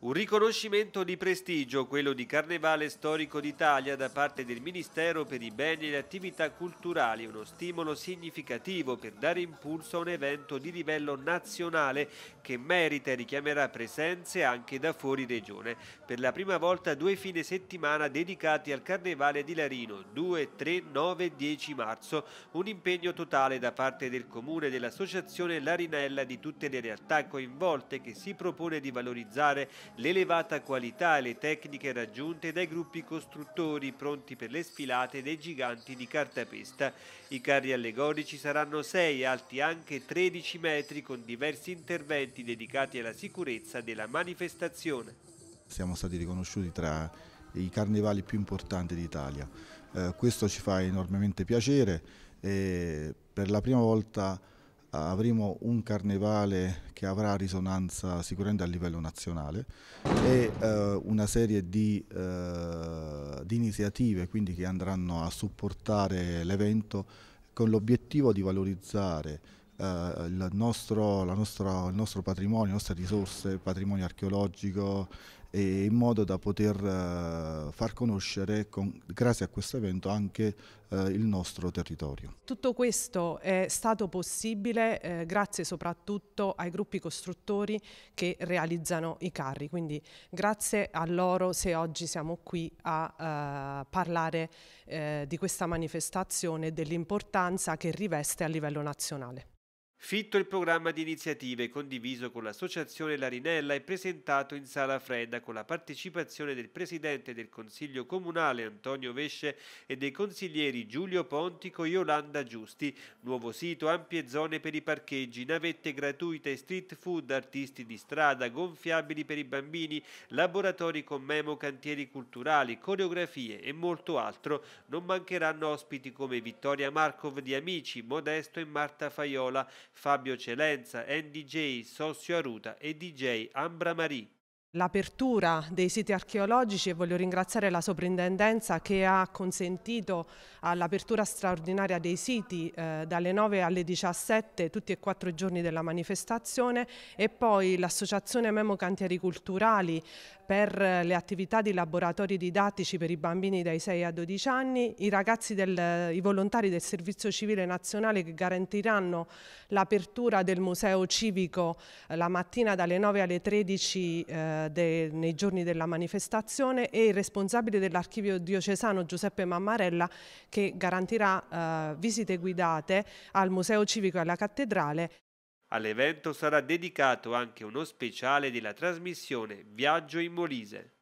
Un riconoscimento di prestigio, quello di Carnevale Storico d'Italia da parte del Ministero per i beni e le attività culturali, uno stimolo significativo per dare impulso a un evento di livello nazionale che merita e richiamerà presenze anche da fuori regione. Per la prima volta due fine settimana dedicati al Carnevale di Larino, 2, 3, 9 e 10 marzo, un impegno totale da parte del Comune e dell'Associazione Larinella di tutte le realtà coinvolte che si propone di valorizzare l'elevata qualità e le tecniche raggiunte dai gruppi costruttori pronti per le sfilate dei giganti di cartapesta. I carri allegorici saranno 6, alti anche 13 metri, con diversi interventi dedicati alla sicurezza della manifestazione. Siamo stati riconosciuti tra i carnevali più importanti d'Italia. Eh, questo ci fa enormemente piacere e per la prima volta avremo un carnevale che avrà risonanza sicuramente a livello nazionale e eh, una serie di, eh, di iniziative quindi, che andranno a supportare l'evento con l'obiettivo di valorizzare eh, il, nostro, nostra, il, nostro, patrimonio, le nostre risorse, il patrimonio archeologico in modo da poter uh, far conoscere, con, grazie a questo evento, anche uh, il nostro territorio. Tutto questo è stato possibile eh, grazie soprattutto ai gruppi costruttori che realizzano i carri, quindi grazie a loro se oggi siamo qui a uh, parlare eh, di questa manifestazione, e dell'importanza che riveste a livello nazionale. Fitto il programma di iniziative condiviso con l'Associazione Larinella e presentato in sala fredda con la partecipazione del Presidente del Consiglio Comunale Antonio Vesce e dei consiglieri Giulio Pontico e Yolanda Giusti. Nuovo sito, ampie zone per i parcheggi, navette gratuite, street food, artisti di strada, gonfiabili per i bambini, laboratori con memo, cantieri culturali, coreografie e molto altro. Non mancheranno ospiti come Vittoria Markov di Amici, Modesto e Marta Faiola Fabio Celenza, NDJ Sossio Aruta e DJ Ambra Marie l'apertura dei siti archeologici e voglio ringraziare la soprintendenza che ha consentito all'apertura straordinaria dei siti eh, dalle 9 alle 17 tutti e quattro i giorni della manifestazione e poi l'associazione Memo Cantieri Culturali per le attività di laboratori didattici per i bambini dai 6 a 12 anni, i ragazzi, del, i volontari del Servizio Civile Nazionale che garantiranno l'apertura del Museo Civico eh, la mattina dalle 9 alle 13 eh, de, nei giorni della manifestazione e il responsabile dell'archivio diocesano Giuseppe Mammarella che garantirà eh, visite guidate al Museo Civico e alla Cattedrale. All'evento sarà dedicato anche uno speciale della trasmissione Viaggio in Molise.